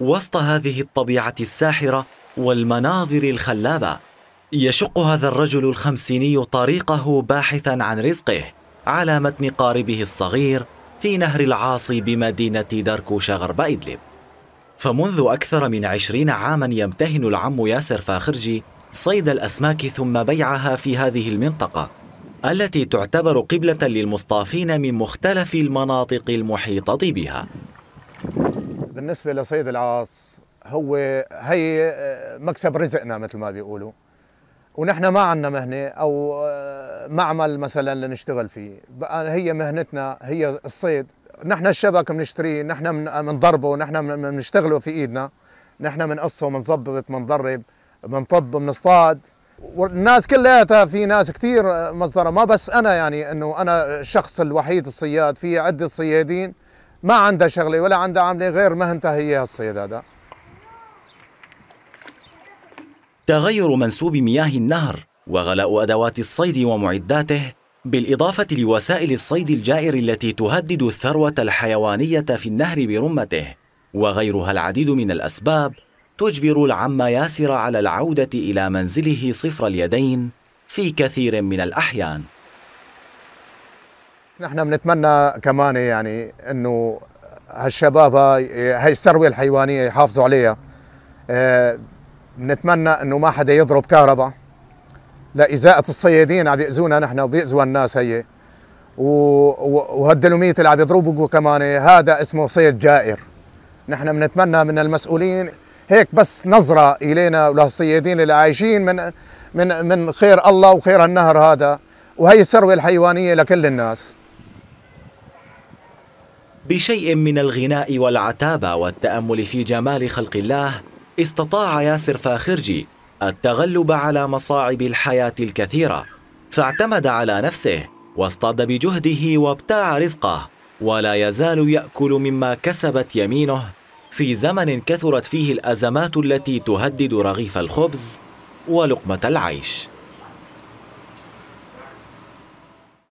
وسط هذه الطبيعة الساحرة والمناظر الخلابة يشق هذا الرجل الخمسيني طريقه باحثا عن رزقه على متن قاربه الصغير في نهر العاصي بمدينة دركوشة غرب إدلب فمنذ أكثر من عشرين عاما يمتهن العم ياسر فاخرجي صيد الأسماك ثم بيعها في هذه المنطقة التي تعتبر قبلة للمصطافين من مختلف المناطق المحيطة بها بالنسبة لصيد العاص هو هي آه، مكسب رزقنا مثل ما بيقولوا ونحن ما عندنا مهنة أو آه، معمل مثلا لنشتغل فيه بقى هي مهنتنا هي الصيد نحن الشبك بنشتريه نحن بنضربه آه، نحن بنشتغله في إيدنا نحن بنقصه بنظبط بنضرب بنطب بنصطاد والناس كلها في ناس كثير مصدرها ما بس أنا يعني أنه أنا الشخص الوحيد الصياد في عدة صيادين ما عندها شغله ولا عندها عامله غير مهنتها هي الصيد هذا تغير منسوب مياه النهر وغلاء ادوات الصيد ومعداته بالاضافه لوسائل الصيد الجائر التي تهدد الثروه الحيوانيه في النهر برمته وغيرها العديد من الاسباب تجبر العم ياسر على العوده الى منزله صفر اليدين في كثير من الاحيان نحن بنتمنى كمان يعني انه هالشباب هاي الثروه الحيوانيه يحافظوا عليها آه، بنتمنى انه ما حدا يضرب كهرباء لإزاءة الصيادين عم يأذونا نحن وبيأذوا الناس هي وهالدلوميت اللي عم يضربوا كمان هذا اسمه صيد جائر نحن بنتمنى من المسؤولين هيك بس نظرة إلينا وللصيادين اللي عايشين من من من خير الله وخير النهر هذا وهي الثروة الحيوانية لكل الناس بشيء من الغناء والعتابة والتأمل في جمال خلق الله استطاع ياسر فاخرجي التغلب على مصاعب الحياة الكثيرة فاعتمد على نفسه واصطاد بجهده وابتاع رزقه ولا يزال يأكل مما كسبت يمينه في زمن كثرت فيه الأزمات التي تهدد رغيف الخبز ولقمة العيش